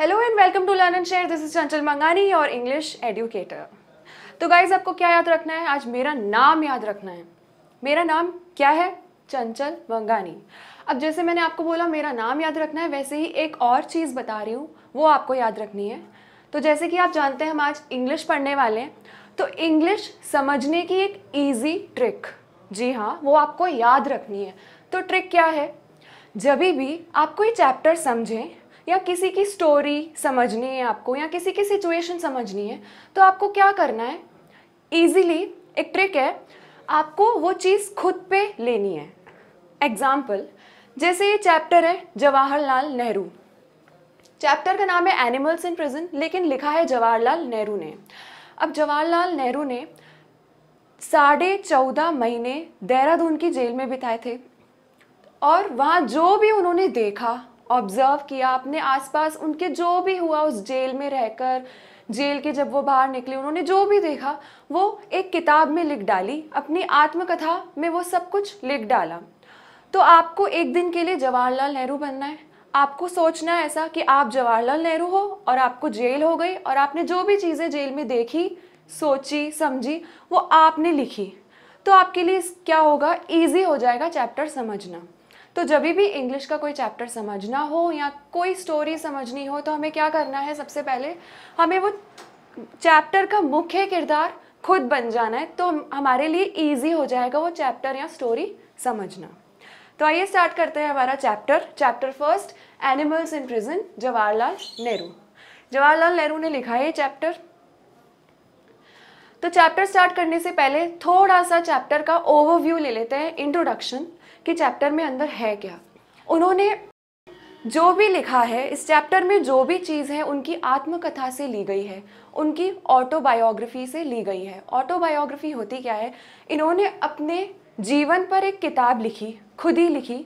Hello and welcome to learn and share this is Chanchal Mangani और English educator तो guys आपको क्या याद रखना है आज मेरा नाम याद रखना है मेरा नाम क्या है चंचल मंगानी अब जैसे मैंने आपको बोला मेरा नाम याद रखना है वैसे ही एक और चीज़ बता रही हूँ वो आपको याद रखनी है तो जैसे कि आप जानते हैं हम आज इंग्लिश पढ़ने वाले हैं तो इंग्लिश समझने की एक ईजी ट्रिक जी हाँ वो आपको याद रखनी है तो ट्रिक क्या है जब भी आप कोई चैप्टर समझें या किसी की स्टोरी समझनी है आपको या किसी की सिचुएशन समझनी है तो आपको क्या करना है ईजीली एक ट्रिक है आपको वो चीज़ खुद पे लेनी है एग्जाम्पल जैसे ये चैप्टर है जवाहरलाल नेहरू चैप्टर का नाम है एनिमल्स इन प्रिजन लेकिन लिखा है जवाहरलाल नेहरू ने अब जवाहरलाल नेहरू ने साढ़े चौदह महीने देहरादून की जेल में बिताए थे और वहाँ जो भी उन्होंने देखा ऑब्जर्व किया अपने आसपास उनके जो भी हुआ उस जेल में रहकर जेल के जब वो बाहर निकले उन्होंने जो भी देखा वो एक किताब में लिख डाली अपनी आत्मकथा में वो सब कुछ लिख डाला तो आपको एक दिन के लिए जवाहरलाल नेहरू बनना है आपको सोचना है ऐसा कि आप जवाहरलाल नेहरू हो और आपको जेल हो गई और आपने जो भी चीज़ें जेल में देखी सोची समझी वो आपने लिखी तो आपके लिए क्या होगा ईजी हो जाएगा चैप्टर समझना तो जब भी इंग्लिश का कोई चैप्टर समझना हो या कोई स्टोरी समझनी हो तो हमें क्या करना है सबसे पहले हमें वो चैप्टर का मुख्य किरदार खुद बन जाना है तो हमारे लिए ईजी हो जाएगा वो चैप्टर या स्टोरी समझना तो आइए स्टार्ट करते हैं हमारा chapter chapter first animals in prison Jawaharlal Nehru Jawaharlal Nehru ने लिखा है ये चैप्टर तो चैप्टर स्टार्ट करने से पहले थोड़ा सा चैप्टर का ओवरव्यू ले लेते हैं इंट्रोडक्शन कि चैप्टर में अंदर है क्या उन्होंने जो भी लिखा है इस चैप्टर में जो भी चीज़ है उनकी आत्मकथा से ली गई है उनकी ऑटोबायोग्राफी से ली गई है ऑटोबायोग्राफी होती क्या है इन्होंने अपने जीवन पर एक किताब लिखी खुद ही लिखी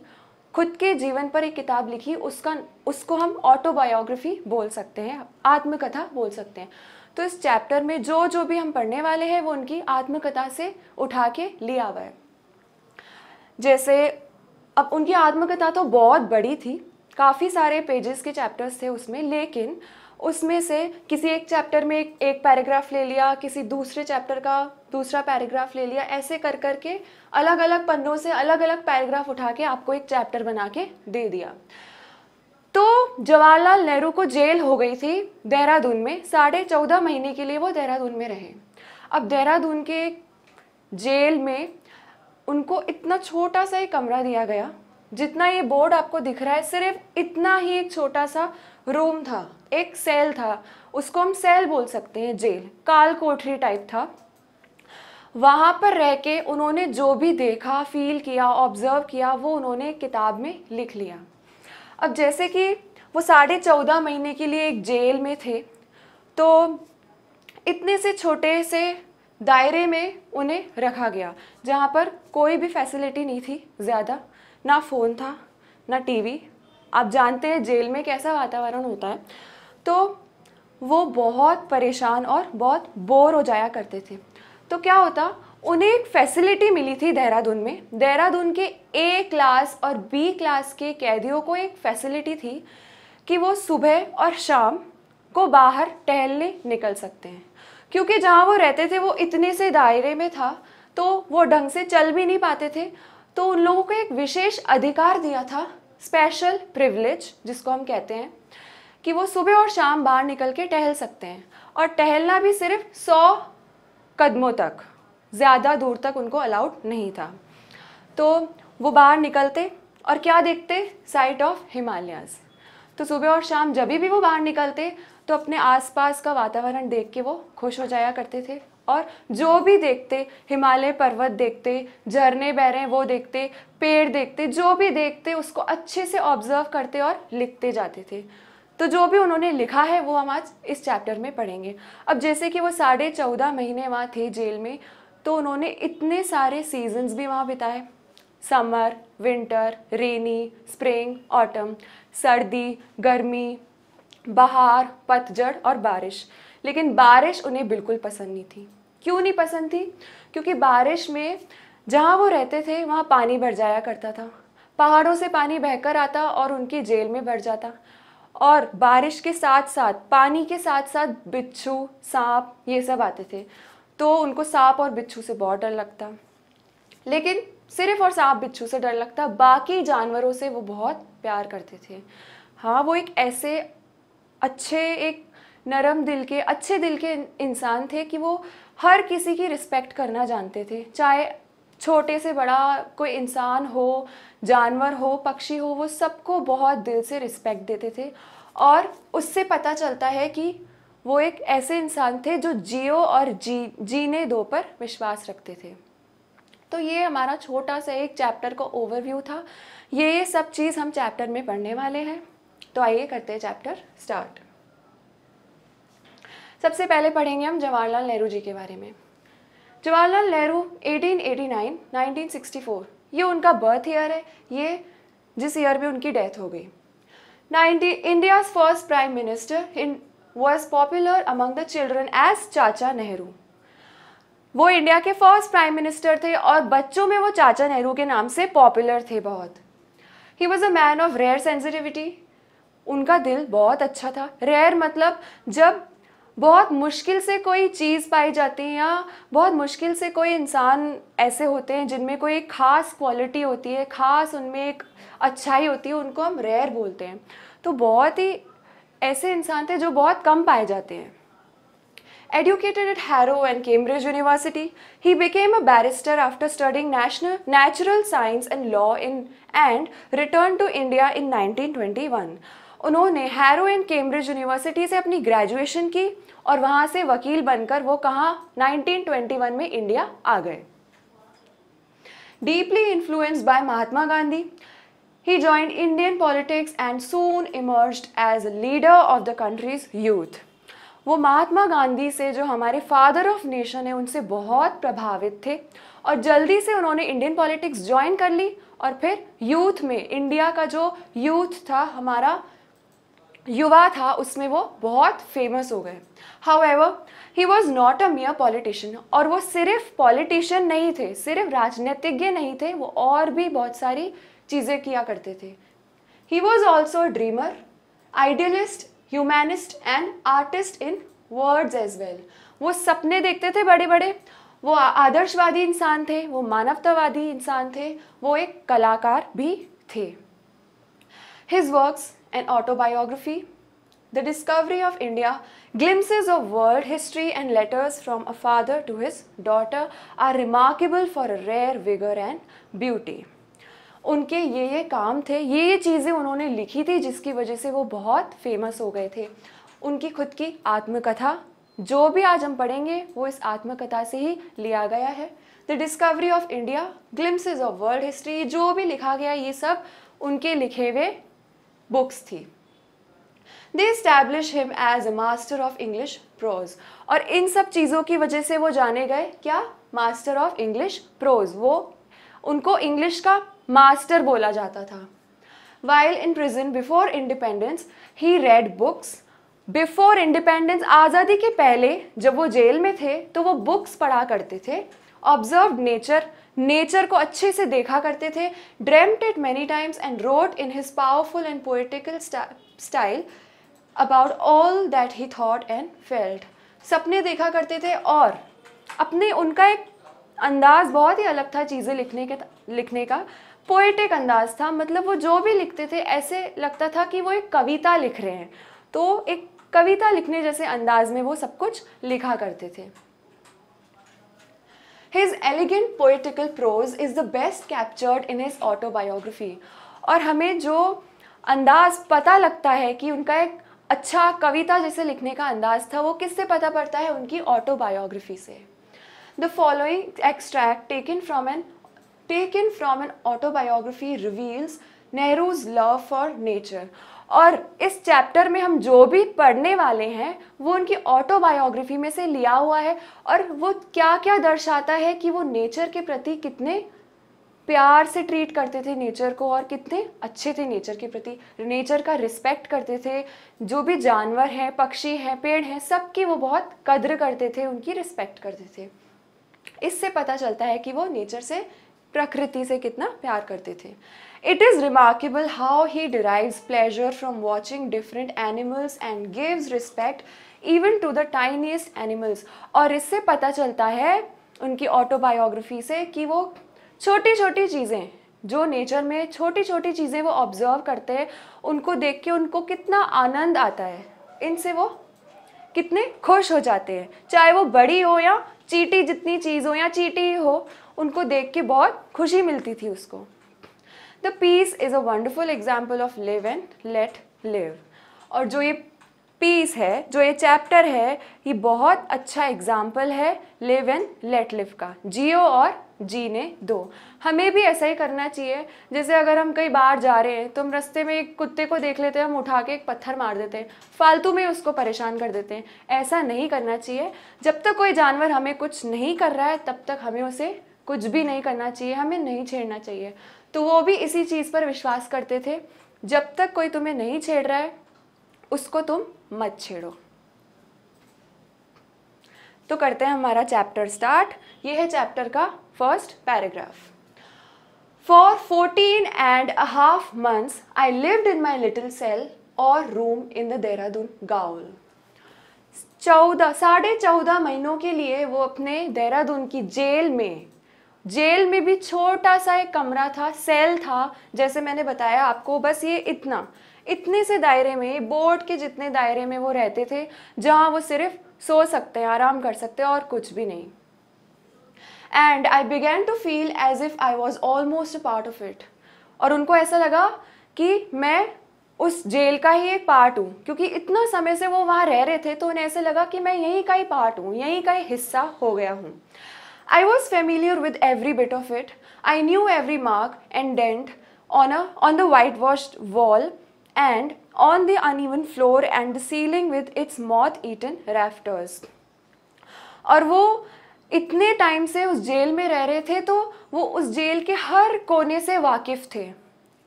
खुद के जीवन पर एक किताब लिखी उसका उसको हम ऑटोबायोग्राफी बोल सकते हैं आत्मकथा बोल सकते हैं तो इस चैप्टर में जो जो भी हम पढ़ने वाले हैं वो उनकी आत्मकथा से उठा के लिया हुआ है जैसे अब उनकी आत्मकथा तो बहुत बड़ी थी काफ़ी सारे पेजेस के चैप्टर्स थे उसमें लेकिन उसमें से किसी एक चैप्टर में एक, पैराग्राफ ले लिया किसी दूसरे चैप्टर का दूसरा पैराग्राफ ले लिया ऐसे कर कर के अलग अलग पन्नों से अलग अलग पैराग्राफ उठा के आपको एक चैप्टर बना के दे दिया तो जवाहरलाल नेहरू को जेल हो गई थी देहरादून में साढ़े चौदह महीने के लिए वो देहरादून में रहे अब देहरादून के जेल में उनको इतना छोटा सा ही कमरा दिया गया जितना ये बोर्ड आपको दिख रहा है सिर्फ इतना ही एक छोटा सा रूम था एक सेल था उसको हम सेल बोल सकते हैं जेल काल कोठरी टाइप था वहाँ पर रह के उन्होंने जो भी देखा फील किया ऑब्ज़र्व किया वो उन्होंने किताब में लिख लिया अब जैसे कि वो साढ़े चौदह महीने के लिए एक जेल में थे तो इतने से छोटे से दायरे में उन्हें रखा गया जहाँ पर कोई भी फैसिलिटी नहीं थी ज़्यादा ना फ़ोन था ना टीवी आप जानते हैं जेल में कैसा वातावरण होता है तो वो बहुत परेशान और बहुत बोर हो जाया करते थे तो क्या होता उन्हें एक फैसिलिटी मिली थी देहरादून में देहरादून के ए क्लास और बी क्लास के कैदियों को एक फैसिलिटी थी कि वो सुबह और शाम को बाहर टहलने निकल सकते हैं क्योंकि जहाँ वो रहते थे वो इतने से दायरे में था तो वो ढंग से चल भी नहीं पाते थे तो उन लोगों को एक विशेष अधिकार दिया था स्पेशल प्रिविलेज जिसको हम कहते हैं कि वो सुबह और शाम बाहर निकल के टहल सकते हैं और टहलना भी सिर्फ सौ कदमों तक ज़्यादा दूर तक उनको अलाउड नहीं था तो वो बाहर निकलते और क्या देखते साइट ऑफ हिमालयाज़ तो सुबह और शाम जब भी वो बाहर निकलते तो अपने आसपास का वातावरण देख के वो खुश हो जाया करते थे और जो भी देखते हिमालय पर्वत देखते झरने बह रहे हैं वो देखते पेड़ देखते जो भी देखते उसको अच्छे से ऑब्जर्व करते और लिखते जाते थे तो जो भी उन्होंने लिखा है वो हम आज इस चैप्टर में पढ़ेंगे अब जैसे कि वो साढ़े चौदह महीने वहाँ थे जेल में तो उन्होंने इतने सारे सीजन्स भी वहाँ बिताए summer winter rainy spring autumn सर्दी गर्मी बहार पतझड़ और बारिश लेकिन बारिश उन्हें बिल्कुल पसंद नहीं थी क्यों नहीं पसंद थी क्योंकि बारिश में जहाँ वो रहते थे वहाँ पानी भर जाया करता था पहाड़ों से पानी बहकर आता और उनकी जेल में भर जाता और बारिश के साथ साथ पानी के साथ साथ बिच्छू सांप ये सब आते थे तो उनको सांप और बिच्छू से बहुत डर लगता लेकिन सिर्फ और सांप बिच्छू से डर लगता बाकी जानवरों से वो बहुत प्यार करते थे हाँ वो एक ऐसे अच्छे एक नरम दिल के अच्छे दिल के इंसान थे कि वो हर किसी की रिस्पेक्ट करना जानते थे चाहे छोटे से बड़ा कोई इंसान हो जानवर हो पक्षी हो वो सबको बहुत दिल से रिस्पेक्ट देते थे और उससे पता चलता है कि वो एक ऐसे इंसान थे जो जियो और जी जीने दो पर विश्वास रखते थे तो ये हमारा छोटा सा एक चैप्टर का ओवरव्यू था ये सब चीज़ हम चैप्टर में पढ़ने वाले हैं तो आइए करते हैं चैप्टर स्टार्ट सबसे पहले पढ़ेंगे हम जवाहरलाल नेहरू जी के बारे में जवाहरलाल नेहरू 1889, 1964 ये उनका बर्थ ईयर है ये जिस ईयर में उनकी डेथ हो गई ninety India's first prime minister in was popular among the children as Chacha Nehru वो इंडिया के फर्स्ट प्राइम मिनिस्टर थे और बच्चों में वो चाचा नेहरू के नाम से पॉपुलर थे बहुत ही was a man of rare sensitivity उनका दिल बहुत अच्छा था रेयर मतलब जब बहुत मुश्किल से कोई चीज़ पाई जाती है या बहुत मुश्किल से कोई इंसान ऐसे होते हैं जिनमें कोई एक ख़ास क्वालिटी होती है ख़ास उनमें एक अच्छाई होती है उनको हम रेयर बोलते हैं तो बहुत ही ऐसे इंसान थे जो बहुत कम पाए जाते हैं Educated at Harrow and Cambridge University, he became a barrister after natural science and law in and return to India in nineteen twenty one उन्होंने हैरो इन कैम्ब्रिज यूनिवर्सिटी से अपनी ग्रेजुएशन की और वहाँ से वकील बनकर वो कहाँ 1921 में इंडिया आ गए deeply influence by Mahatma Gandhi He joined Indian politics and soon emerged as a leader of the country's youth. वो महात्मा गांधी से जो हमारे फादर ऑफ नेशन है उनसे बहुत प्रभावित थे और जल्दी से उन्होंने इंडियन पॉलिटिक्स ज्वाइन कर ली और फिर यूथ में इंडिया का जो यूथ था हमारा युवा था उसमें वो बहुत फेमस हो गए however he was not a mere politician और वो सिर्फ पॉलिटिशियन नहीं थे सिर्फ राजनीतिज्ञ नहीं थे वो और भी बहुत सारी चीज़ें किया करते थे he was also dreamer idealist humanist and artist in words as well वो सपने देखते थे बड़े बड़े वो आदर्शवादी इंसान थे वो मानवतावादी इंसान थे वो एक कलाकार भी थे his works an autobiography, The Discovery of India, glimpses of world history and letters from a father to his daughter are remarkable for a rare vigor and beauty. उनके ये ये काम थे ये ये चीज़ें उन्होंने लिखी थी जिसकी वजह से वो बहुत फेमस हो गए थे उनकी खुद की आत्मकथा जो भी आज हम पढ़ेंगे वो इस आत्मकथा से ही लिया गया है the discovery of India glimpses of world history जो भी लिखा गया ये सब उनके लिखे हुए बुक्स थी they establish him as a master of English prose और इन सब चीज़ों की वजह से वो जाने गए क्या मास्टर ऑफ इंग्लिश प्रोज वो उनको इंग्लिश का मास्टर बोला जाता था while in prison before independence he read books before independence आज़ादी के पहले जब वो जेल में थे तो वो बुक्स पढ़ा करते थे ऑब्जर्व नेचर नेचर को अच्छे से देखा करते थे dreamt it many times and wrote in his powerful and poetical style about all that he thought and felt सपने देखा करते थे और अपने उनका एक अंदाज बहुत ही अलग था चीज़ें लिखने के लिखने का पोएटिक अंदाज था मतलब वो जो भी लिखते थे ऐसे लगता था कि वो एक कविता लिख रहे हैं तो एक कविता लिखने जैसे अंदाज में वो सब कुछ लिखा करते थे his elegant poetical prose is the best captured in his autobiography और हमें जो अंदाज़ पता लगता है कि उनका एक अच्छा कविता जैसे लिखने का अंदाज़ था वो किससे पता पड़ता है उनकी ऑटोबायोग्राफी से the following extract taken from an taken from an autobiography reveals Nehru's love for nature और इस चैप्टर में हम जो भी पढ़ने वाले हैं वो उनकी ऑटोबायोग्राफी में से लिया हुआ है और वो क्या क्या दर्शाता है कि वो नेचर के प्रति कितने प्यार से ट्रीट करते थे नेचर को और कितने अच्छे थे नेचर के प्रति नेचर का रिस्पेक्ट करते थे जो भी जानवर हैं पक्षी हैं पेड़ हैं सबकी वो बहुत कद्र करते थे उनकी रिस्पेक्ट करते थे इससे पता चलता है कि वो नेचर से प्रकृति से कितना प्यार करते थे It is remarkable how he derives pleasure from watching different animals and gives respect even to the tiniest animals. और इससे पता चलता है उनकी ऑटोबायोग्राफी से कि वो छोटी छोटी चीज़ें जो नेचर में छोटी छोटी चीज़ें वो ऑब्ज़र्व करते हैं उनको देख के उनको कितना आनंद आता है इनसे वो कितने खुश हो जाते हैं चाहे वो बड़ी हो या चीटी जितनी चीज़ हो या चीटी हो उनको देख के बहुत खुशी मिलती थी उसको the peace is a wonderful example of live and let live और जो ये पीस है जो ये चैप्टर है ये बहुत अच्छा एग्जाम्पल है लिव एंड लेट लिव का जियो और जीने दो हमें भी ऐसा ही करना चाहिए जैसे अगर हम कई बार जा रहे हैं तो हम रस्ते में एक कुत्ते को देख लेते हैं हम उठा के एक पत्थर मार देते हैं फालतू में उसको परेशान कर देते हैं ऐसा नहीं करना चाहिए जब तक कोई जानवर हमें कुछ नहीं कर रहा है तब तक हमें उसे कुछ भी नहीं करना चाहिए हमें नहीं छेड़ना चाहिए तो वो भी इसी चीज़ पर विश्वास करते थे जब तक कोई तुम्हें नहीं छेड़ रहा है उसको तुम मत छेड़ो तो करते हैं हमारा चैप्टर स्टार्ट ये है चैप्टर का first paragraph for fourteen and a half months I lived in my little cell और room in the Dehradun gaol चौदह साढ़े चौदह महीनों के लिए वो अपने देहरादून की जेल में जेल में भी छोटा सा एक कमरा था सेल था जैसे मैंने बताया आपको बस ये इतना इतने से दायरे में बोर्ड के जितने दायरे में वो रहते थे जहाँ वो सिर्फ सो सकते हैं आराम कर सकते हैं और कुछ भी नहीं and I began to feel as if I was almost a part of it और उनको ऐसा लगा कि मैं उस जेल का ही एक पार्ट हूँ क्योंकि इतना समय से वो वहाँ रह रहे थे तो उन्हें ऐसे लगा कि मैं यहीं का ही पार्ट हूँ यहीं का ही हिस्सा हो गया हूँ I was familiar with every bit of it. I knew every mark and dent on, a, on the whitewashed wall and on the uneven floor and the ceiling with its moth-eaten rafters. और वो इतने time से उस jail में रह रहे थे तो वो उस जेल के हर कोने से वाकिफ़ थे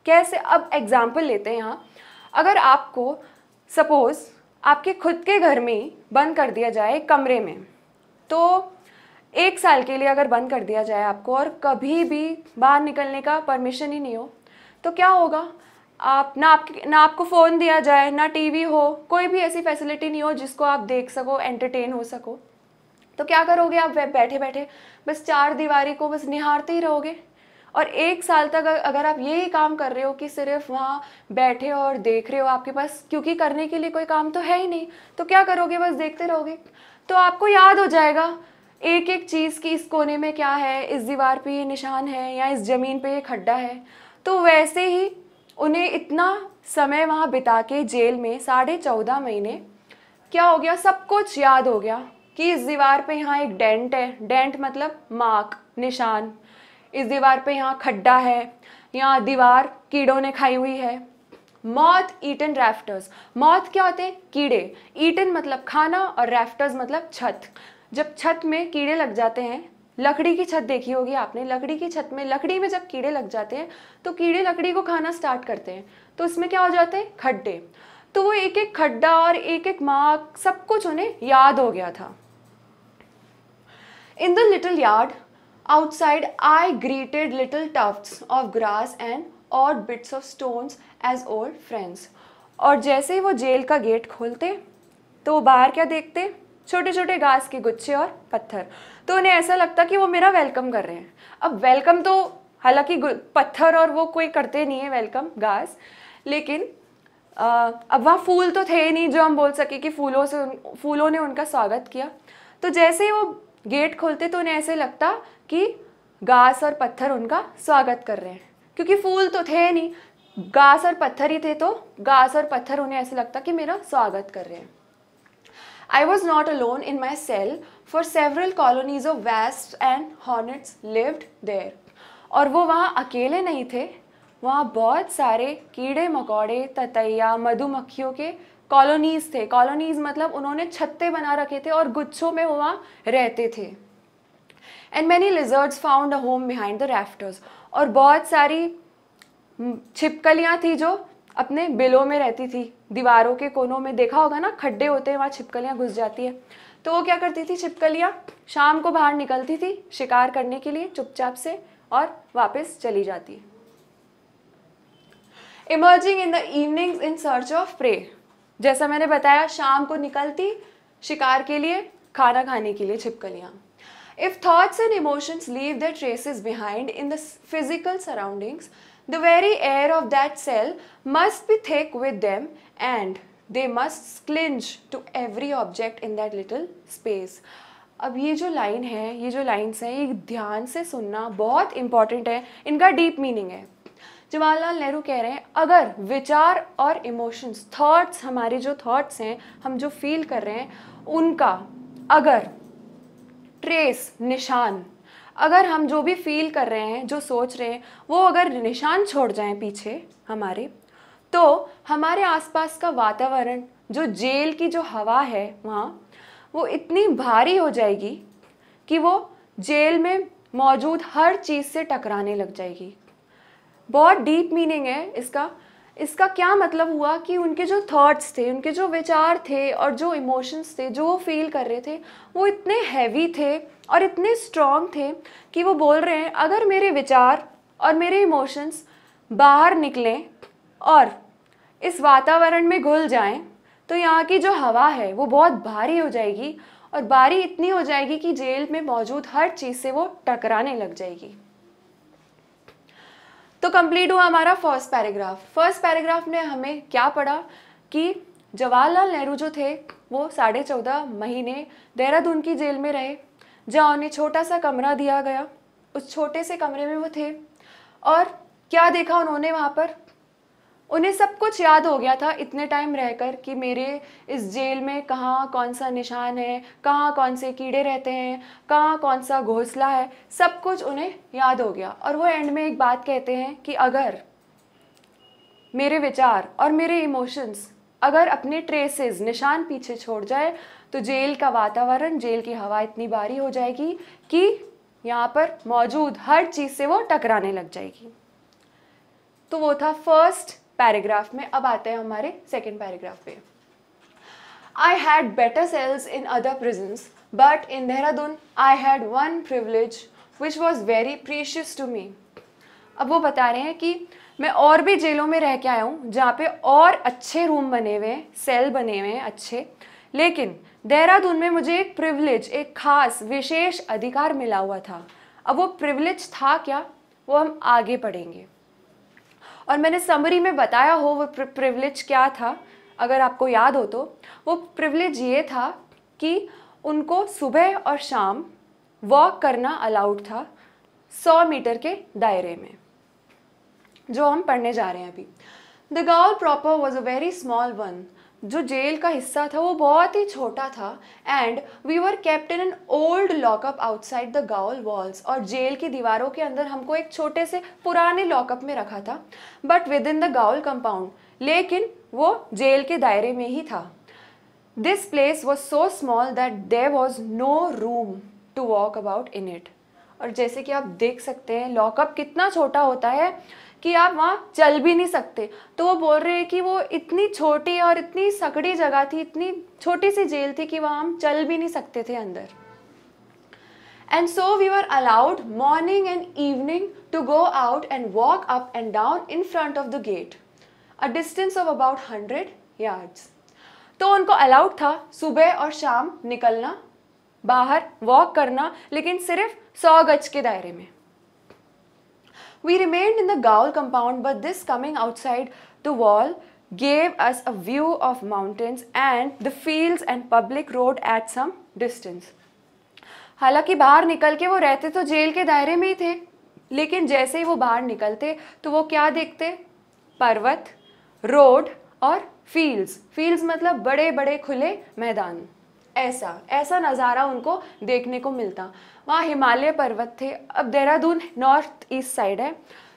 कैसे अब एग्ज़ाम्पल लेते हैं यहाँ अगर आपको सपोज़ आपके खुद के घर में बंद कर दिया जाए कमरे में तो एक साल के लिए अगर बंद कर दिया जाए आपको और कभी भी बाहर निकलने का परमिशन ही नहीं हो तो क्या होगा आप ना आपके ना आपको फ़ोन दिया जाए ना टीवी हो कोई भी ऐसी फैसिलिटी नहीं हो जिसको आप देख सको एंटरटेन हो सको तो क्या करोगे आप बैठे बैठे बस चार दीवारी को बस निहारते ही रहोगे और एक साल तक अगर आप ये ही काम कर रहे हो कि सिर्फ वहाँ बैठे हो और देख रहे हो आपके पास क्योंकि करने के लिए कोई काम तो है ही नहीं तो क्या करोगे बस देखते रहोगे तो आपको याद हो जाएगा एक एक चीज़ की इस कोने में क्या है इस दीवार पे ये निशान है या इस ज़मीन पे ये खड्डा है तो वैसे ही उन्हें इतना समय वहाँ बिता के जेल में साढ़े चौदह महीने क्या हो गया सब कुछ याद हो गया कि इस दीवार पे यहाँ एक डेंट है डेंट मतलब मार्क निशान इस दीवार पे यहाँ खड्डा है यहाँ दीवार कीड़ों ने खाई हुई है मौत ईटन रैफ्टर्स मौत क्या होते हैं कीड़े ईटन मतलब खाना और रैफ्टर्स मतलब छत जब छत में कीड़े लग जाते हैं लकड़ी की छत देखी होगी आपने लकड़ी की छत में लकड़ी में जब कीड़े लग जाते हैं तो कीड़े लकड़ी को खाना स्टार्ट करते हैं तो इसमें क्या हो जाते हैं खड्डे तो वो एक एक खड्डा और एक एक माक सब कुछ उन्हें याद हो गया था in the little yard outside I greeted little tufts of grass and और bits of stones as old friends और जैसे ही वो जेल का गेट खोलते तो बाहर क्या देखते छोटे छोटे घास के गुच्छे और पत्थर तो उन्हें ऐसा लगता कि वो मेरा वेलकम कर रहे हैं अब वेलकम तो हालांकि पत्थर और वो कोई करते नहीं है वेलकम घास लेकिन आ, अब वहाँ फूल तो थे नहीं जो हम बोल सके कि फूलों से फूलों ने उनका स्वागत किया तो जैसे ही वो गेट खोलते तो उन्हें ऐसे लगता कि घास और पत्थर उनका स्वागत कर रहे हैं क्योंकि फूल तो थे नहीं घास और पत्थर ही थे तो घास और पत्थर उन्हें ऐसे लगता कि मेरा स्वागत कर रहे हैं I was not alone in my cell, for several colonies of wasps and hornets lived there. और वो वहाँ अकेले नहीं थे वहाँ बहुत सारे कीड़े मकोड़े ततैया मधुमक्खियों के कॉलोनीज थे कॉलोनीज मतलब उन्होंने छत्ते बना रखे थे और गुच्छों में वो वहाँ रहते थे and many lizards found a home behind the rafters और बहुत सारी हम्म, छिपकलियाँ थी जो अपने बिलों में रहती थी दीवारों के कोनों में देखा होगा ना खड्डे होते हैं वहाँ छिपकलियाँ घुस जाती है तो वो क्या करती थी छिपकलियाँ शाम को बाहर निकलती थी शिकार करने के लिए चुपचाप से और वापस चली जाती है emerging in the evenings in search of prey जैसा मैंने बताया शाम को निकलती शिकार के लिए खाना खाने के लिए छिपकलियाँ if thoughts and emotions leave the traces behind in the physical surroundings The very air of that cell must be thick with them and they must clinch to every object in that little space. अब ये जो line है ये जो lines हैं ये ध्यान से सुनना बहुत इंपॉर्टेंट है इनका डीप मीनिंग है जवाहरलाल नेहरू कह रहे हैं अगर विचार और इमोशंस थॉट्स हमारे जो थॉट्स हैं हम जो फील कर रहे हैं उनका अगर ट्रेस निशान अगर हम जो भी फील कर रहे हैं जो सोच रहे हैं वो अगर निशान छोड़ जाएं पीछे हमारे तो हमारे आसपास का वातावरण जो जेल की जो हवा है वहाँ वो इतनी भारी हो जाएगी कि वो जेल में मौजूद हर चीज़ से टकराने लग जाएगी बहुत डीप मीनिंग है इसका इसका क्या मतलब हुआ कि उनके जो थॉट्स थे उनके जो विचार थे और जो इमोशंस थे जो वो फील कर रहे थे वो इतने हैवी थे और इतने स्ट्रॉन्ग थे कि वो बोल रहे हैं अगर मेरे विचार और मेरे इमोशंस बाहर निकलें और इस वातावरण में घुल जाएं तो यहाँ की जो हवा है वो बहुत भारी हो जाएगी और बारी इतनी हो जाएगी कि जेल में मौजूद हर चीज़ से वो टकराने लग जाएगी तो कंप्लीट हुआ हमारा फर्स्ट पैराग्राफ फर्स्ट पैराग्राफ ने हमें क्या पढ़ा कि जवाहरलाल नेहरू जो थे वो साढ़े चौदह महीने देहरादून की जेल में रहे जहाँ उन्हें छोटा सा कमरा दिया गया उस छोटे से कमरे में वो थे और क्या देखा उन्होंने वहाँ पर उन्हें सब कुछ याद हो गया था इतने टाइम रहकर कि मेरे इस जेल में कहाँ कौन सा निशान है कहाँ कौन से कीड़े रहते हैं कहाँ कौन सा घोंसला है सब कुछ उन्हें याद हो गया और वो एंड में एक बात कहते हैं कि अगर मेरे विचार और मेरे इमोशंस अगर अपने ट्रेसेस निशान पीछे छोड़ जाए तो जेल का वातावरण जेल की हवा इतनी भारी हो जाएगी कि यहाँ पर मौजूद हर चीज़ से वो टकराने लग जाएगी तो वो था फर्स्ट पैराग्राफ में अब आते हैं हमारे सेकेंड पैराग्राफ पे I had better cells in other prisons but in Dehradun I had one privilege which was very precious to me अब वो बता रहे हैं कि मैं और भी जेलों में रह के आया हूँ जहाँ पे और अच्छे रूम बने हुए हैं सेल बने हुए हैं अच्छे लेकिन देहरादून में मुझे एक प्रिविलेज एक खास विशेष अधिकार मिला हुआ था अब वो प्रिविलेज था क्या वो हम आगे पढ़ेंगे और मैंने समरी में बताया हो वो प्रिवलेज क्या था अगर आपको याद हो तो वो प्रिवलेज ये था कि उनको सुबह और शाम वॉक करना अलाउड था 100 मीटर के दायरे में जो हम पढ़ने जा रहे हैं अभी the gaol proper was a very small one जो जेल का हिस्सा था वो बहुत ही छोटा था and we were kept in an old lockup outside the gaol walls और जेल की दीवारों के अंदर हमको एक छोटे से पुराने लॉकअप में रखा था but within the gaol compound लेकिन वो जेल के दायरे में ही था this place was so small that there was no room to walk about in it और जैसे कि आप देख सकते हैं लॉकअप कितना छोटा होता है कि आप वहाँ चल भी नहीं सकते तो वो बोल रहे हैं कि वो इतनी छोटी और इतनी सकड़ी जगह थी इतनी छोटी सी जेल थी कि वहाँ हम चल भी नहीं सकते थे अंदर and so we are allowed morning and evening to go out and walk up and down in front of the gate a distance of about hundred yards तो उनको अलाउड था सुबह और शाम निकलना बाहर वॉक करना लेकिन सिर्फ सौ गज के दायरे में We remained in the Gaul compound but this coming outside the wall gave us a view of mountains and the fields and public road at some distance. हालांकि बाहर निकल के वो रहते तो जेल के दायरे में ही थे लेकिन जैसे ही वो बाहर निकलते तो वो क्या देखते पर्वत रोड और फील्ड्स फील्ड्स मतलब बड़े बड़े खुले मैदान ऐसा ऐसा नज़ारा उनको देखने को मिलता वहाँ हिमालय पर्वत थे अब देहरादून नॉर्थ ईस्ट साइड है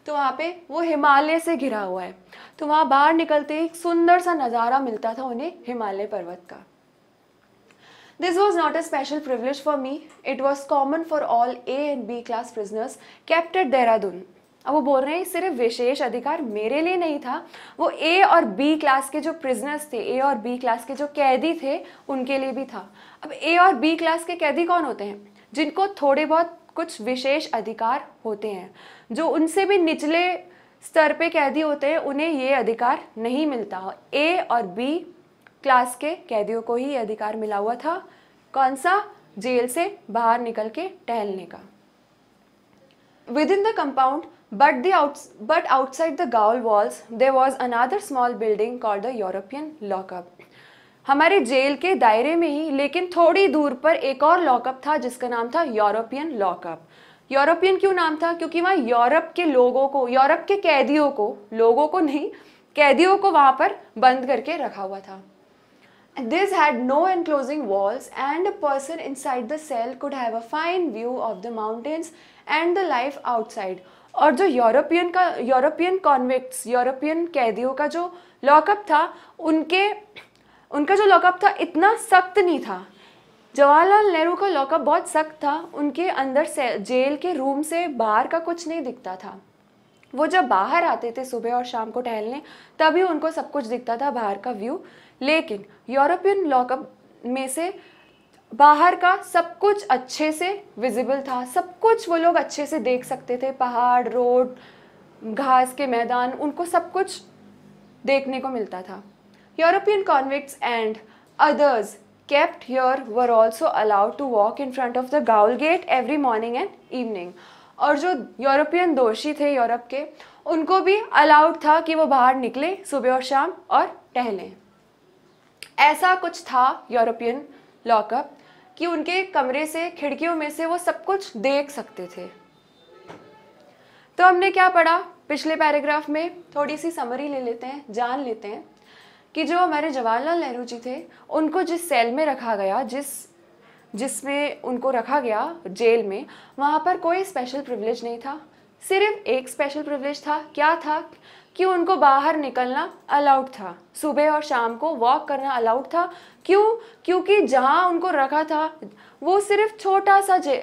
तो वहाँ पे वो हिमालय से घिरा हुआ है तो वहाँ बाहर निकलते ही एक सुंदर सा नज़ारा मिलता था उन्हें हिमालय पर्वत का this was not a special privilege for me it was common for all A and B class prisoners kept at Dehradun अब वो बोल रहे हैं सिर्फ विशेष अधिकार मेरे लिए नहीं था वो ए और बी क्लास के जो प्रिजनर्स थे ए और बी क्लास के जो कैदी थे उनके लिए भी था अब ए और बी क्लास के कैदी कौन होते हैं जिनको थोड़े बहुत कुछ विशेष अधिकार होते हैं जो उनसे भी निचले स्तर पे कैदी होते हैं उन्हें ये अधिकार नहीं मिलता ए और बी क्लास के कैदियों को ही ये अधिकार मिला हुआ था कौन सा जेल से बाहर निकल के टहलने का within the compound but the out but outside the gaol walls there was another small building called the European lockup हमारे जेल के दायरे में ही लेकिन थोड़ी दूर पर एक और लॉकअप था जिसका नाम था यूरोपियन लॉकअप यूरोपियन क्यों नाम था क्योंकि वहाँ यूरोप के लोगों को यूरोप के कैदियों को लोगों को नहीं कैदियों को वहाँ पर बंद करके रखा हुआ था had no enclosing walls and a person inside the cell could have a fine view of the mountains and the life outside और जो यूरोपियन का यूरोपियन कॉन्विक्ट यूरोपियन कैदियों का जो लॉकअप था उनके उनका जो लॉकअप था इतना सख्त नहीं था जवाहरलाल नेहरू का लॉकअप बहुत सख्त था उनके अंदर से जेल के रूम से बाहर का कुछ नहीं दिखता था वो जब बाहर आते थे सुबह और शाम को टहलने तभी उनको सब कुछ दिखता था बाहर का व्यू लेकिन यूरोपियन लॉकअप में से बाहर का सब कुछ अच्छे से विजिबल था सब कुछ वो लोग अच्छे से देख सकते थे पहाड़ रोड घास के मैदान उनको सब कुछ देखने को मिलता था European convicts and others kept here were also allowed to walk in front of the gaol gate every morning and evening. और जो यूरोपियन दोषी थे यूरोप के उनको भी अलाउड था कि वो बाहर निकले सुबह और शाम और टहलें ऐसा कुछ था यूरोपियन लॉकअप कि उनके कमरे से खिड़कियों में से वो सब कुछ देख सकते थे तो हमने क्या पढ़ा पिछले पैराग्राफ में थोड़ी सी समरी ले लेते हैं जान लेते हैं कि जो हमारे जवाहरलाल नेहरू जी थे उनको जिस सेल में रखा गया जिस जिसमें उनको रखा गया जेल में वहाँ पर कोई स्पेशल प्रिविलेज नहीं था सिर्फ एक स्पेशल प्रिविलेज था क्या था कि उनको बाहर निकलना अलाउड था सुबह और शाम को वॉक करना अलाउड था क्यों क्योंकि जहाँ उनको रखा था वो सिर्फ छोटा सा जे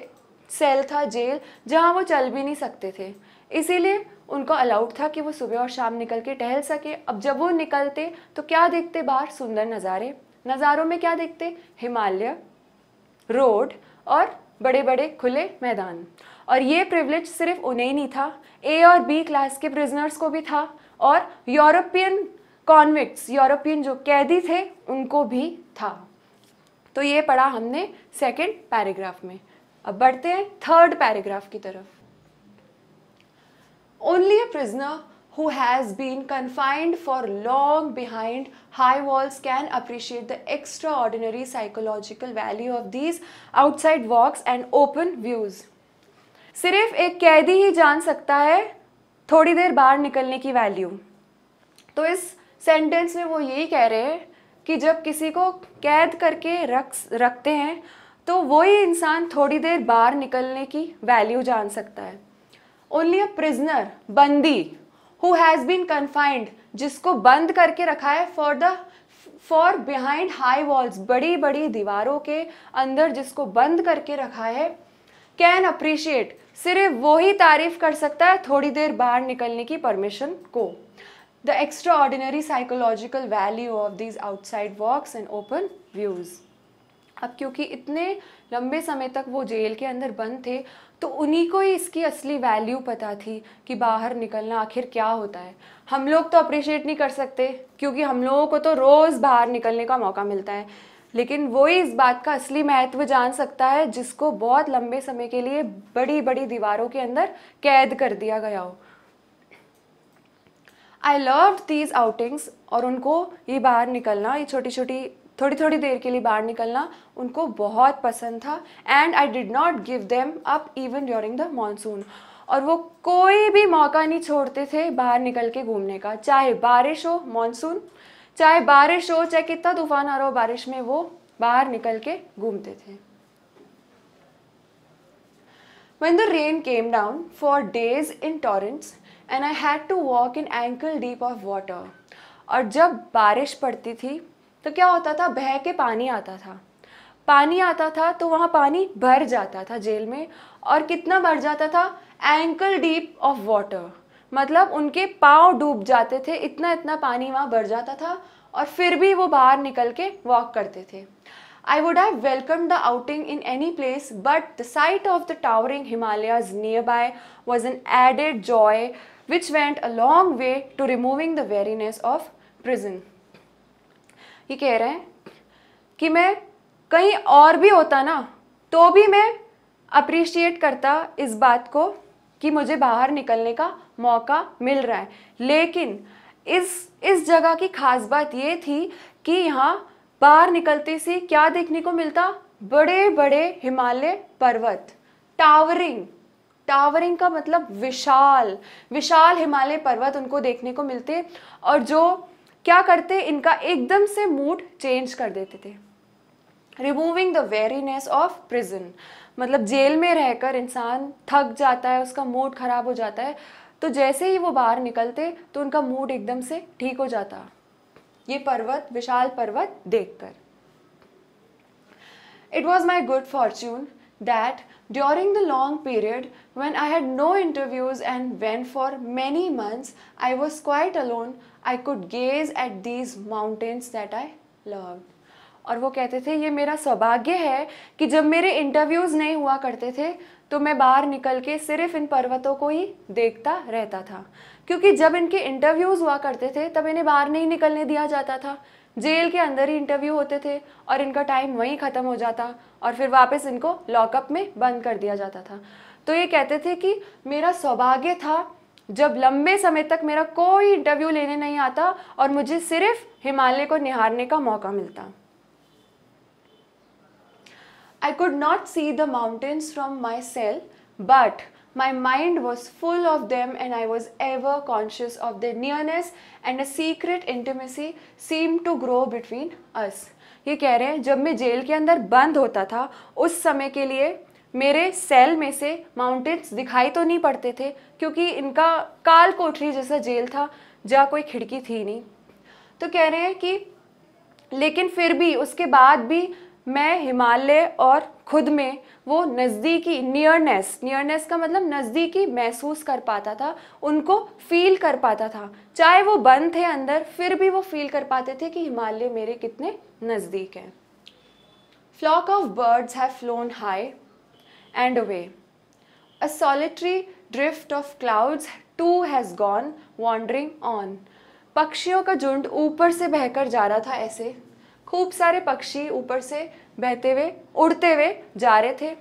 सेल था जेल जहाँ वो चल भी नहीं सकते थे इसीलिए उनको अलाउड था कि वो सुबह और शाम निकल के टहल सके अब जब वो निकलते तो क्या देखते बाहर सुंदर नज़ारे नज़ारों में क्या देखते हिमालय रोड और बड़े बड़े खुले मैदान और ये प्रिविलेज सिर्फ उन्हें ही नहीं था ए और बी क्लास के प्रिजनर्स को भी था और यूरोपियन कॉन्विक्ट्स यूरोपियन जो कैदी थे उनको भी था तो ये पढ़ा हमने सेकेंड पैराग्राफ में अब बढ़ते हैं थर्ड पैराग्राफ की तरफ only a prisoner who has been confined for long behind high walls can appreciate the extraordinary psychological value of these outside walks and open views. सिर्फ एक कैदी ही जान सकता है थोड़ी देर बाहर निकलने की वैल्यू तो इस सेंटेंस में वो यही कह रहे हैं कि जब किसी को कैद करके रख रखते हैं तो वही इंसान थोड़ी देर बाहर निकलने की वैल्यू जान सकता है ओनली अ प्रिजनर बंदी हु हैज़ बीन कन्फाइंड जिसको बंद करके रखा है for the for behind high walls बड़ी बड़ी दीवारों के अंदर जिसको बंद करके रखा है कैन अप्रिशिएट सिर्फ वो ही तारीफ कर सकता है थोड़ी देर बाहर निकलने की परमिशन को the extraordinary psychological value of these outside walks and open views अब क्योंकि इतने लंबे समय तक वो जेल के अंदर बंद थे तो उन्हीं को ही इसकी असली वैल्यू पता थी कि बाहर निकलना आखिर क्या होता है हम लोग तो अप्रिशिएट नहीं कर सकते क्योंकि हम लोगों को तो रोज़ बाहर निकलने का मौका मिलता है लेकिन वो ही इस बात का असली महत्व जान सकता है जिसको बहुत लंबे समय के लिए बड़ी बड़ी दीवारों के अंदर कैद कर दिया गया हो आई लव दीज आउटिंग्स और उनको ये बाहर निकलना ये छोटी छोटी थोड़ी थोड़ी देर के लिए बाहर निकलना उनको बहुत पसंद था and I did not give them up even during the monsoon और वो कोई भी मौका नहीं छोड़ते थे बाहर निकल के घूमने का चाहे बारिश हो मानसून चाहे बारिश हो चाहे कितना तूफान आ रहा हो बारिश में वो बाहर निकल के घूमते थे when the rain came down for days in torrents and I had to walk in ankle deep of water और जब बारिश पड़ती थी तो क्या होता था बह के पानी आता था पानी आता था तो वहाँ पानी भर जाता था जेल में और कितना भर जाता था एंकल डीप ऑफ वाटर मतलब उनके पाँव डूब जाते थे इतना इतना पानी वहाँ भर जाता था और फिर भी वो बाहर निकल के वॉक करते थे I would have welcome the outing in any place but the sight of the towering Himalayas nearby was an added joy which went a long way to removing the weariness of prison ये कह रहे हैं कि मैं कहीं और भी होता ना तो भी मैं अप्रिशिएट करता इस बात को कि मुझे बाहर निकलने का मौका मिल रहा है लेकिन इस इस जगह की खास बात ये थी कि यहाँ बाहर निकलते से क्या देखने को मिलता बड़े बड़े हिमालय पर्वत टावरिंग टावरिंग का मतलब विशाल विशाल हिमालय पर्वत उनको देखने को मिलते और जो क्या करते इनका एकदम से मूड चेंज कर देते थे removing the weariness of prison मतलब जेल में रहकर इंसान थक जाता है उसका मूड खराब हो जाता है तो जैसे ही वो बाहर निकलते तो उनका मूड एकदम से ठीक हो जाता ये पर्वत विशाल पर्वत देखकर it was my good fortune that during the long period when I had no interviews and when for many months I was quite alone I could gaze at these mountains that I love और वो कहते थे ये मेरा सौभाग्य है कि जब मेरे इंटरव्यूज़ नहीं हुआ करते थे तो मैं बाहर निकल के सिर्फ इन पर्वतों को ही देखता रहता था क्योंकि जब इनके इंटरव्यूज़ हुआ करते थे तब इन्हें बाहर नहीं निकलने दिया जाता था जेल के अंदर ही इंटरव्यू होते थे और इनका टाइम वहीं ख़त्म हो जाता और फिर वापस इनको लॉकअप में बंद कर दिया जाता था तो ये कहते थे कि मेरा सौभाग्य था जब लंबे समय तक मेरा कोई इंटरव्यू लेने नहीं आता और मुझे सिर्फ हिमालय को निहारने का मौका मिलता I could not see the mountains from my cell but my mind was full of them and I was ever conscious of the nearness and a secret intimacy seem to grow between us ये कह रहे हैं जब मैं jail के अंदर बंद होता था उस समय के लिए मेरे सेल में से माउंटेन्स दिखाई तो नहीं पड़ते थे क्योंकि इनका काल कोठरी जैसा जेल था जहाँ कोई खिड़की थी नहीं तो कह रहे हैं कि लेकिन फिर भी उसके बाद भी मैं हिमालय और खुद में वो नज़दीकी नियरनेस नियरनेस का मतलब नज़दीकी महसूस कर पाता था उनको फील कर पाता था चाहे वो बंद थे अंदर फिर भी वो फील कर पाते थे कि हिमालय मेरे कितने नज़दीक हैं flock of birds have flown high and away. A solitary drift of clouds too has gone wandering on. पक्षियों का झुंड ऊपर से बहकर जा रहा था ऐसे खूब सारे पक्षी ऊपर से बहते हुए उड़ते हुए जा रहे थे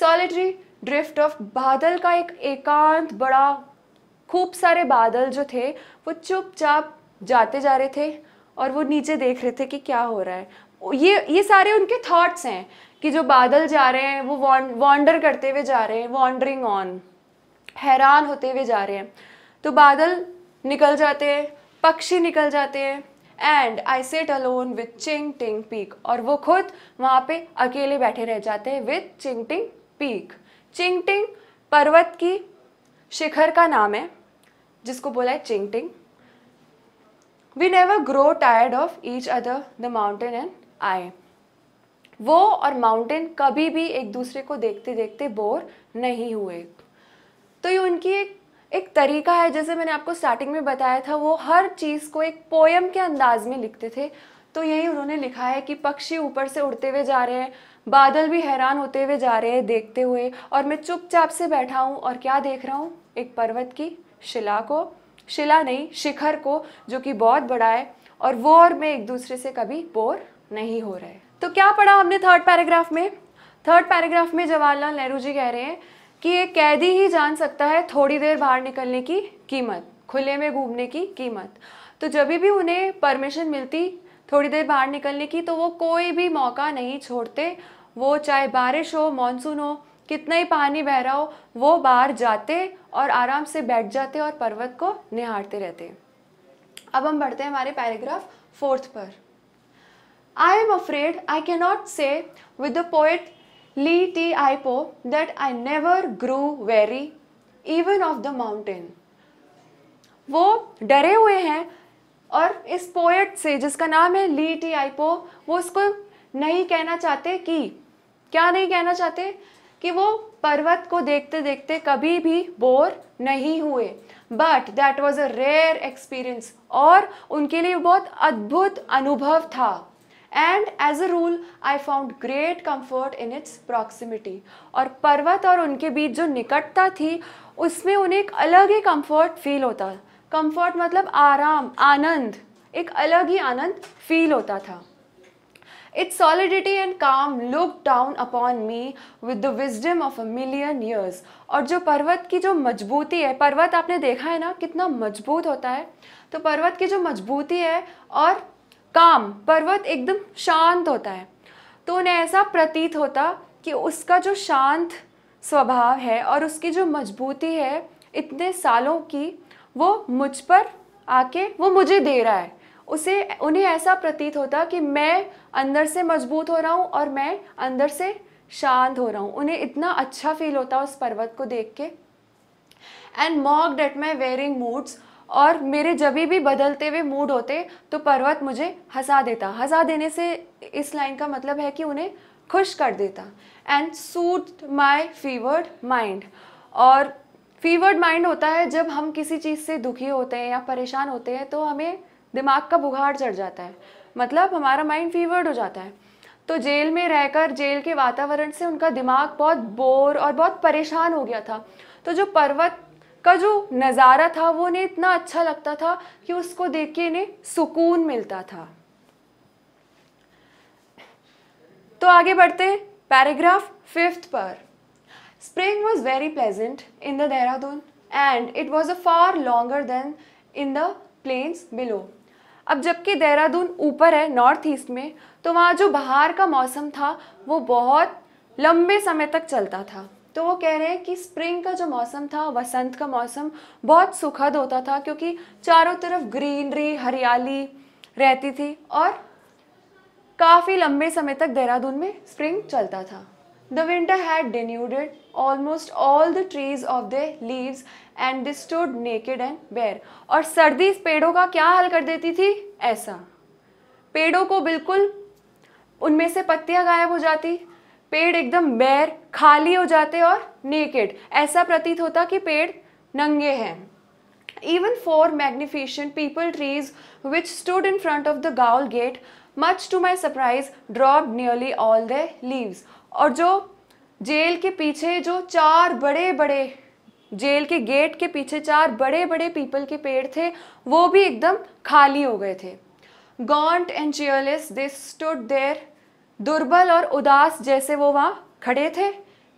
सॉलिटरी ड्रिफ्ट ऑफ बादल का एक एकांत बड़ा खूब सारे बादल जो थे वो चुपचाप जाते जा रहे थे और वो नीचे देख रहे थे कि क्या हो रहा है ये ये सारे उनके थॉट्स हैं कि जो बादल जा रहे हैं वो वॉन्डर करते हुए जा रहे हैं वॉन्डरिंग ऑन हैरान होते हुए जा रहे हैं तो बादल निकल जाते हैं पक्षी निकल जाते हैं and I sat alone with Ching Ting peak और वो खुद वहाँ पे अकेले बैठे रह जाते हैं विथ चिंग टिंग पीक चिंग टिंग पर्वत की शिखर का नाम है जिसको बोला है Ching Ting we never grow tired of each other the mountain and I वो और माउंटेन कभी भी एक दूसरे को देखते देखते बोर नहीं हुए तो ये उनकी एक एक तरीका है जैसे मैंने आपको स्टार्टिंग में बताया था वो हर चीज़ को एक पोएम के अंदाज में लिखते थे तो यही उन्होंने लिखा है कि पक्षी ऊपर से उड़ते हुए जा रहे हैं बादल भी हैरान होते हुए जा रहे हैं देखते हुए और मैं चुपचाप से बैठा हूँ और क्या देख रहा हूँ एक पर्वत की शिला को शिला नहीं शिखर को जो कि बहुत बड़ा है और वो और मैं एक दूसरे से कभी बोर नहीं हो रहे तो क्या पढ़ा हमने थर्ड पैराग्राफ में थर्ड पैराग्राफ में जवाहरलाल नेहरू जी कह रहे हैं कि ये कैदी ही जान सकता है थोड़ी देर बाहर निकलने की कीमत खुले में घूमने की कीमत तो जब भी उन्हें परमिशन मिलती थोड़ी देर बाहर निकलने की तो वो कोई भी मौका नहीं छोड़ते वो चाहे बारिश हो मानसून हो कितना ही पानी बह रहा हो वो बाहर जाते और आराम से बैठ जाते और पर्वत को निहारते रहते अब हम बढ़ते हैं हमारे पैराग्राफ फोर्थ पर I am afraid I cannot say with the poet T I Po that I never grew weary even of the mountain. वो डरे हुए हैं और इस पोएट से जिसका नाम है ली टी आईपो वो उसको नहीं कहना चाहते कि क्या नहीं कहना चाहते कि वो पर्वत को देखते देखते कभी भी बोर नहीं हुए but that was a rare experience और उनके लिए बहुत अद्भुत अनुभव था and as a rule I found great comfort in its proximity और पर्वत और उनके बीच जो निकटता थी उसमें उन्हें एक अलग ही कम्फर्ट फील होता कम्फर्ट मतलब आराम आनंद एक अलग ही आनंद फील होता था its solidity and calm look down upon me with the wisdom of a million years और जो पर्वत की जो मजबूती है पर्वत आपने देखा है ना कितना मजबूत होता है तो पर्वत की जो मजबूती है और काम पर्वत एकदम शांत होता है तो उन्हें ऐसा प्रतीत होता कि उसका जो शांत स्वभाव है और उसकी जो मजबूती है इतने सालों की वो मुझ पर आके वो मुझे दे रहा है उसे उन्हें ऐसा प्रतीत होता कि मैं अंदर से मजबूत हो रहा हूँ और मैं अंदर से शांत हो रहा हूँ उन्हें इतना अच्छा फील होता उस पर्वत को देख के and mocked at my varying moods और मेरे जब भी बदलते हुए मूड होते तो पर्वत मुझे हंसा देता हंसा देने से इस लाइन का मतलब है कि उन्हें खुश कर देता and soothe my fevered mind और फीवर्ड माइंड होता है जब हम किसी चीज़ से दुखी होते हैं या परेशान होते हैं तो हमें दिमाग का बुखार चढ़ जाता है मतलब हमारा माइंड फीवर्ड हो जाता है तो जेल में रहकर जेल के वातावरण से उनका दिमाग बहुत बोर और बहुत परेशान हो गया था तो जो पर्वत का जो नज़ारा था वो उन्हें इतना अच्छा लगता था कि उसको देख के इन्हें सुकून मिलता था तो आगे बढ़ते पैराग्राफ फिफ्थ पर spring was very pleasant in the Dehradun and it was a far longer than in the plains below अब जबकि देहरादून ऊपर है नॉर्थ ईस्ट में तो वहाँ जो बाहर का मौसम था वो बहुत लंबे समय तक चलता था तो वो कह रहे हैं कि स्प्रिंग का जो मौसम था वसंत का मौसम बहुत सुखद होता था क्योंकि चारों तरफ ग्रीनरी हरियाली रहती थी और काफ़ी लंबे समय तक देहरादून में स्प्रिंग चलता था the winter had denuded almost all the trees of the leaves and this stood naked and bare और सर्दी इस पेड़ों का क्या हल कर देती थी ऐसा पेड़ों को बिल्कुल उनमें से पत्तियां गायब हो जाती पेड़ एकदम बैर खाली हो जाते और नेकेड ऐसा प्रतीत होता कि पेड़ नंगे हैं even for magnificent peepal trees which stood in front of the gaol gate much to my surprise drop nearly all the leaves और जो जेल के पीछे जो चार बड़े बड़े जेल के गेट के पीछे चार बड़े बड़े पीपल के पेड़ थे वो भी एकदम खाली हो गए थे gaunt and chairless this stood there दुर्बल और उदास जैसे वो वहाँ खड़े थे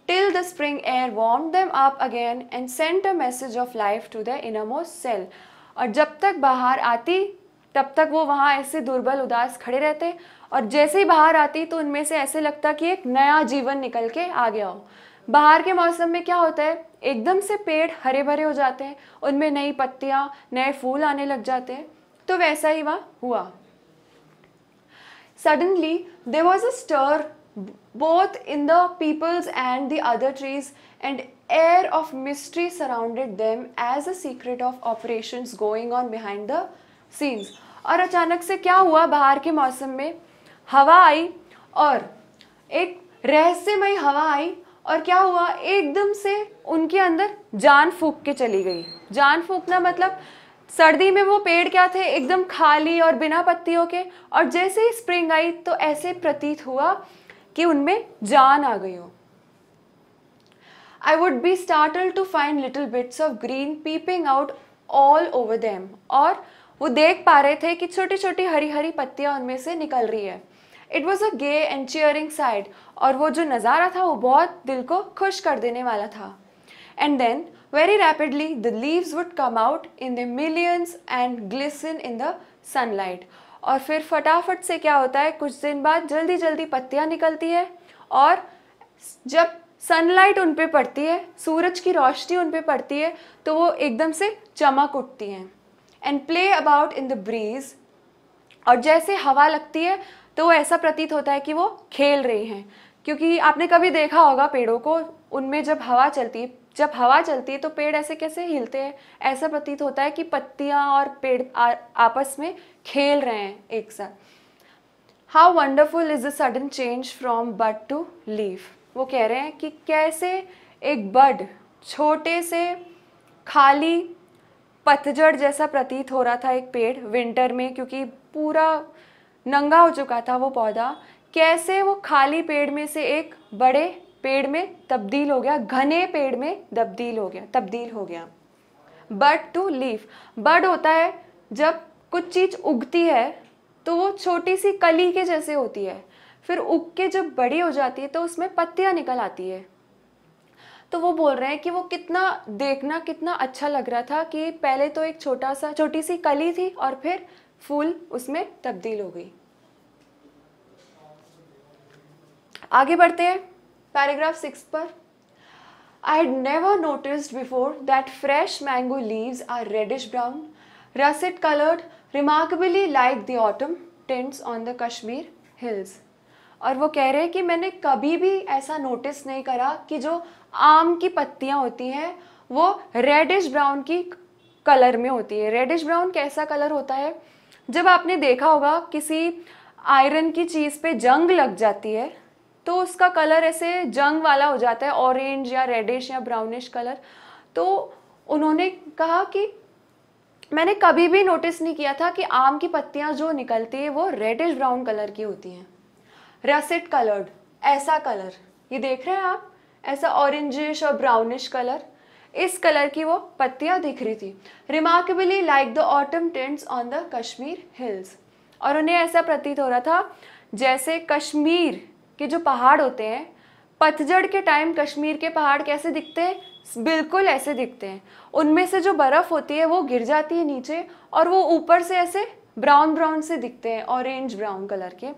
till the spring air warm them up again and sent a message of life to the इनमो सेल और जब तक बाहर आती तब तक वो वहाँ ऐसे दुर्बल उदास खड़े रहते और जैसे ही बाहर आती तो उनमें से ऐसे लगता कि एक नया जीवन निकल के आ गया हो बाहर के मौसम में क्या होता है एकदम से पेड़ हरे भरे हो जाते हैं उनमें नई पत्तियाँ नए फूल आने लग जाते हैं तो वैसा ही वहाँ हुआ Suddenly, there was a stir both in the peoples and the other trees, and air of mystery surrounded them as a secret of operations going on behind the scenes. और अचानक से क्या हुआ बाहर के मौसम में हवा आई और एक रहस्यमय हवा आई और क्या हुआ एकदम से उनके अंदर जान फूक के चली गई जान फूकना मतलब सर्दी में वो पेड़ क्या थे एकदम खाली और बिना पत्तियों के और जैसे ही स्प्रिंग आई तो ऐसे प्रतीत हुआ कि उनमें जान आ गई हो I would be startle to find little bits of green peeping out all over them और वो देख पा रहे थे कि छोटी छोटी हरी हरी पत्तियाँ उनमें से निकल रही है it was a gay and cheering sight और वो जो नज़ारा था वो बहुत दिल को खुश कर देने वाला था and then Very rapidly, the leaves would come out in the millions and glisten in the sunlight. और फिर फटाफट से क्या होता है कुछ दिन बाद जल्दी जल्दी पत्तियाँ निकलती है और जब सनलाइट उन पर पड़ती है सूरज की रोशनी उन पर पड़ती है तो वो एकदम से चमक उठती हैं and play about in the breeze और जैसे हवा लगती है तो वो ऐसा प्रतीत होता है कि वो खेल रही हैं क्योंकि आपने कभी देखा होगा पेड़ों को उनमें जब हवा चलती है जब हवा चलती है तो पेड़ ऐसे कैसे हिलते हैं ऐसा प्रतीत होता है कि पत्तियाँ और पेड़ आ, आपस में खेल रहे हैं एक साथ how wonderful is the sudden change from bud to leaf वो कह रहे हैं कि कैसे एक बड छोटे से खाली पतझड़ जैसा प्रतीत हो रहा था एक पेड़ विंटर में क्योंकि पूरा नंगा हो चुका था वो पौधा कैसे वो खाली पेड़ में से एक बड़े पेड़ में तब्दील हो गया घने पेड़ में तब्दील हो गया तब्दील हो गया बर्ड टू लीफ बर्ड होता है जब कुछ चीज़ उगती है तो वो छोटी सी कली के जैसे होती है फिर उग के जब बड़ी हो जाती है तो उसमें पत्तियाँ निकल आती है तो वो बोल रहे हैं कि वो कितना देखना कितना अच्छा लग रहा था कि पहले तो एक छोटा सा छोटी सी कली थी और फिर फूल उसमें तब्दील हो गई आगे बढ़ते हैं पैराग्राफ सिक्स पर I had never noticed before that fresh mango leaves are reddish brown russet coloured remarkably like the autumn tints on the Kashmir hills और वो कह रहे हैं कि मैंने कभी भी ऐसा नोटिस नहीं करा कि जो आम की पत्तियाँ होती हैं वो रेडिश ब्राउन की कलर में होती है रेडिश ब्राउन कैसा कलर होता है जब आपने देखा होगा किसी आयरन की चीज़ पे जंग लग जाती है तो उसका कलर ऐसे जंग वाला हो जाता है ऑरेंज या रेडिश या ब्राउनिश कलर तो उन्होंने कहा कि मैंने कभी भी नोटिस नहीं किया था कि आम की पत्तियाँ जो निकलती है वो रेडिश ब्राउन कलर की होती हैं रसिट कलर्ड ऐसा कलर ये देख रहे हैं आप ऐसा ऑरेंजिश और ब्राउनिश कलर इस कलर की वो पत्तियाँ दिख रही थी remarkably like the autumn tints on the Kashmir hills और उन्हें ऐसा प्रतीत हो रहा था जैसे कश्मीर कि जो पहाड़ होते हैं पतझड़ के टाइम कश्मीर के पहाड़ कैसे दिखते हैं बिल्कुल ऐसे दिखते हैं उनमें से जो बर्फ़ होती है वो गिर जाती है नीचे और वो ऊपर से ऐसे ब्राउन ब्राउन से दिखते हैं ऑरेंज ब्राउन कलर के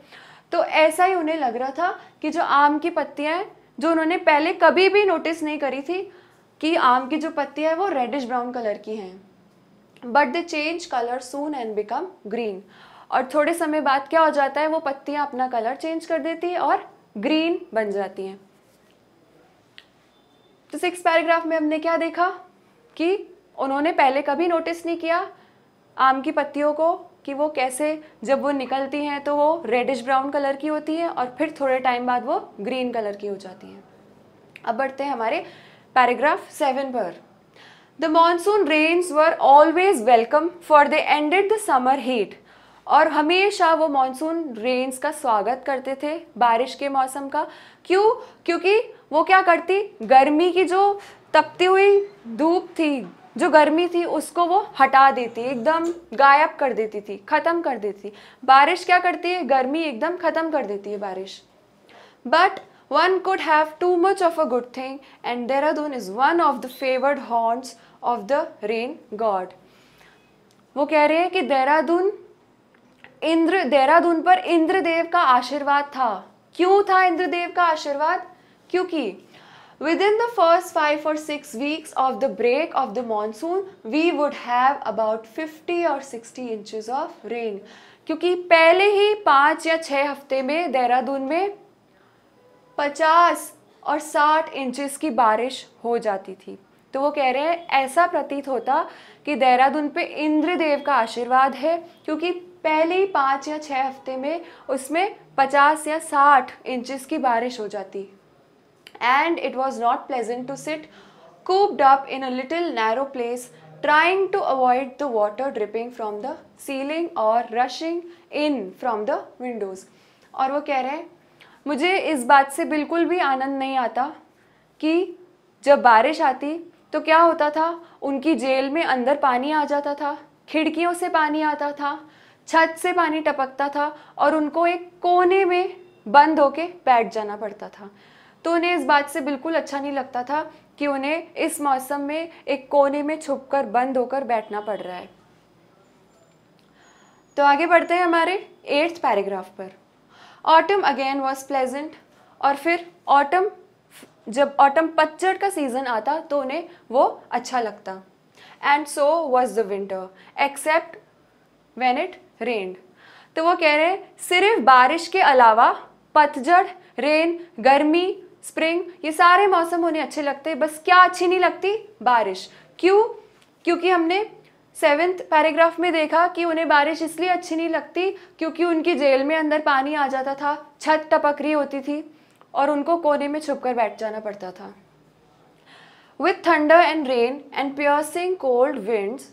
तो ऐसा ही उन्हें लग रहा था कि जो आम की पत्तियाँ हैं जो उन्होंने पहले कभी भी नोटिस नहीं करी थी कि आम की जो पत्तियाँ हैं वो रेडिश ब्राउन कलर की हैं but they change colour soon and become green और थोड़े समय बाद क्या हो जाता है वो पत्तियाँ अपना कलर चेंज कर देती है और ग्रीन बन जाती हैं तो सिक्स पैराग्राफ में हमने क्या देखा कि उन्होंने पहले कभी नोटिस नहीं किया आम की पत्तियों को कि वो कैसे जब वो निकलती हैं तो वो रेडिश ब्राउन कलर की होती हैं और फिर थोड़े टाइम बाद वो ग्रीन कलर की हो जाती हैं अब बढ़ते हैं हमारे पैराग्राफ सेवन पर the monsoon rains were always welcome for the ended the summer heat और हमेशा वो मानसून रेन्स का स्वागत करते थे बारिश के मौसम का क्यों क्योंकि वो क्या करती गर्मी की जो तपती हुई धूप थी जो गर्मी थी उसको वो हटा देती एकदम गायब कर देती थी ख़त्म कर देती बारिश क्या करती है गर्मी एकदम ख़त्म कर देती है बारिश but one could have too much of a good thing and Dehradun is one of the favoured homes of the rain god वो कह रहे हैं कि देहरादून इंद्र देहरादून पर इंद्रदेव का आशीर्वाद था क्यों था इंद्रदेव का आशीर्वाद क्योंकि within the first five और six weeks of the break of the monsoon we would have about fifty और सिक्सटी इंचज ऑफ रेन क्योंकि पहले ही पाँच या छः हफ्ते में देहरादून में पचास और साठ इंचज की बारिश हो जाती थी तो वो कह रहे हैं ऐसा प्रतीत होता कि देहरादून पे इंद्रदेव का आशीर्वाद है क्योंकि पहले ही पाँच या छः हफ्ते में उसमें पचास या साठ इंचज की बारिश हो जाती and it was not pleasant to sit cooped up in a little narrow place trying to avoid the water dripping from the ceiling और rushing in from the windows और वो कह रहे हैं मुझे इस बात से बिल्कुल भी आनंद नहीं आता कि जब बारिश आती तो क्या होता था उनकी जेल में अंदर पानी आ जाता था खिड़कियों से पानी आता था छत से पानी टपकता था और उनको एक कोने में बंद होके बैठ जाना पड़ता था तो उन्हें इस बात से बिल्कुल अच्छा नहीं लगता था कि उन्हें इस मौसम में एक कोने में छुपकर बंद होकर बैठना पड़ रहा है तो आगे बढ़ते हैं हमारे एट्थ पैराग्राफ पर ऑटम अगेन वॉज प्लेजेंट और फिर ऑटम जब ऑटम पतझड़ का सीज़न आता तो उन्हें वो अच्छा लगता and so was the winter except when it rain तो वो कह रहे हैं सिर्फ बारिश के अलावा पतझड़ रेन गर्मी स्प्रिंग ये सारे मौसम उन्हें अच्छे लगते हैं बस क्या अच्छी नहीं लगती बारिश क्यों क्योंकि हमने सेवेंथ पैराग्राफ में देखा कि उन्हें बारिश इसलिए अच्छी नहीं लगती क्योंकि उनकी जेल में अंदर पानी आ जाता था छत टपक रही होती थी और उनको कोने में छुप बैठ जाना पड़ता था with thunder and rain and stinging cold winds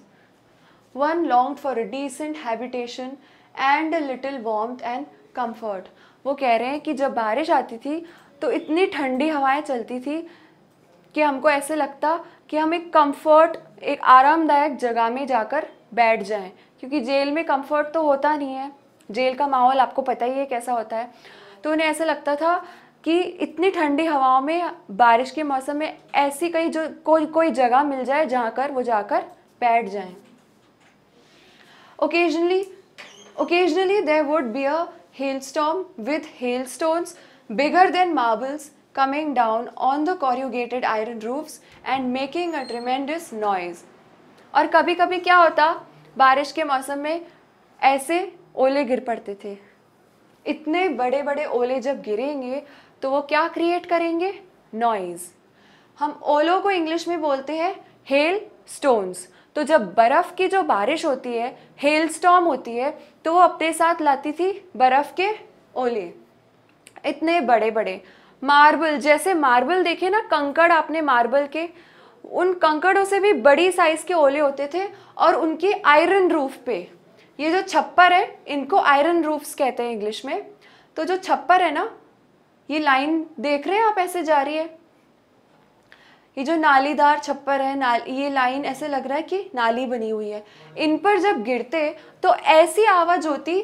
one longed for a decent habitation and a little warmth and comfort वो कह रहे हैं कि जब बारिश आती थी तो इतनी ठंडी हवाएं चलती थी कि हमको ऐसे लगता कि हम एक कंफर्ट एक आरामदायक जगह में जाकर बैठ जाएं क्योंकि जेल में कंफर्ट तो होता नहीं है जेल का माहौल आपको पता ही है कैसा होता है तो उन्हें ऐसा लगता था कि इतनी ठंडी हवाओं में बारिश के मौसम में ऐसी कई जो कोई कोई जगह मिल जाए जहाँ कर वो जाकर बैठ जाएं Occasionally, occasionally there would be a hailstorm with hailstones bigger than marbles coming down on the corrugated iron roofs and making a tremendous noise. aur kabhi kabhi kya hota barish ke mausam mein aise ओले गिर पड़ते थे इतने बड़े बड़े ओले जब गिरेंगे तो वो क्या क्रिएट करेंगे नॉइज़ हम ओलो को इंग्लिश में बोलते हैं हेल स्टोन्स तो जब बर्फ़ की जो बारिश होती है हेल स्टॉम होती है तो वो अपने साथ लाती थी बर्फ़ के ओले इतने बड़े बड़े मार्बल जैसे मार्बल देखे ना कंकड़ आपने मार्बल के उन कंकड़ों से भी बड़ी साइज़ के ओले होते थे और उनके आयरन रूफ पे ये जो छप्पर है इनको आयरन रूफ्स कहते हैं इंग्लिश में तो जो छप्पर है ना ये लाइन देख रहे हैं आप ऐसे जा रही है ये जो नालीदार छप्पर है नाल ये लाइन ऐसे लग रहा है कि नाली बनी हुई है इन पर जब गिरते तो ऐसी आवाज़ होती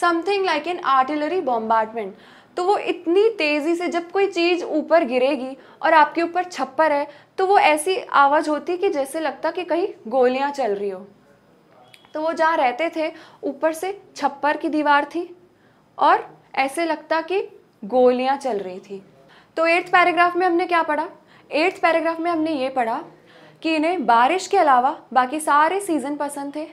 something like an artillery bombardment तो वो इतनी तेज़ी से जब कोई चीज़ ऊपर गिरेगी और आपके ऊपर छप्पर है तो वो ऐसी आवाज़ होती कि जैसे लगता कि कहीं गोलियां चल रही हो तो वो जहाँ रहते थे ऊपर से छप्पर की दीवार थी और ऐसे लगता कि गोलियां चल रही थी तो एट्थ पैराग्राफ में हमने क्या पढ़ा एट्थ पैराग्राफ में हमने ये पढ़ा कि इन्हें बारिश के अलावा बाकी सारे सीज़न पसंद थे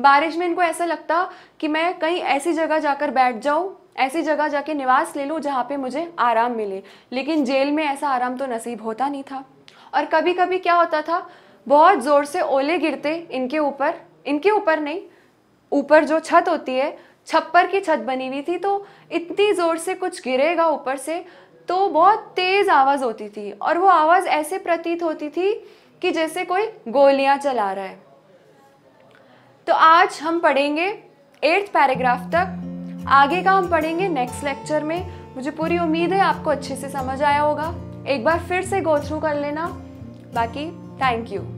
बारिश में इनको ऐसा लगता कि मैं कहीं ऐसी जगह जाकर बैठ जाऊँ ऐसी जगह जाके निवास ले लूँ जहाँ पे मुझे आराम मिले लेकिन जेल में ऐसा आराम तो नसीब होता नहीं था और कभी कभी क्या होता था बहुत ज़ोर से ओले गिरते इनके ऊपर इनके ऊपर नहीं ऊपर जो छत होती है छप्पर की छत बनी हुई थी तो इतनी ज़ोर से कुछ गिरेगा ऊपर से तो बहुत तेज़ आवाज़ होती थी और वो आवाज़ ऐसे प्रतीत होती थी कि जैसे कोई गोलियां चला रहा है तो आज हम पढ़ेंगे एट्थ पैराग्राफ तक आगे का हम पढ़ेंगे नेक्स्ट लेक्चर में मुझे पूरी उम्मीद है आपको अच्छे से समझ आया होगा एक बार फिर से गो थ्रू कर लेना बाकी थैंक यू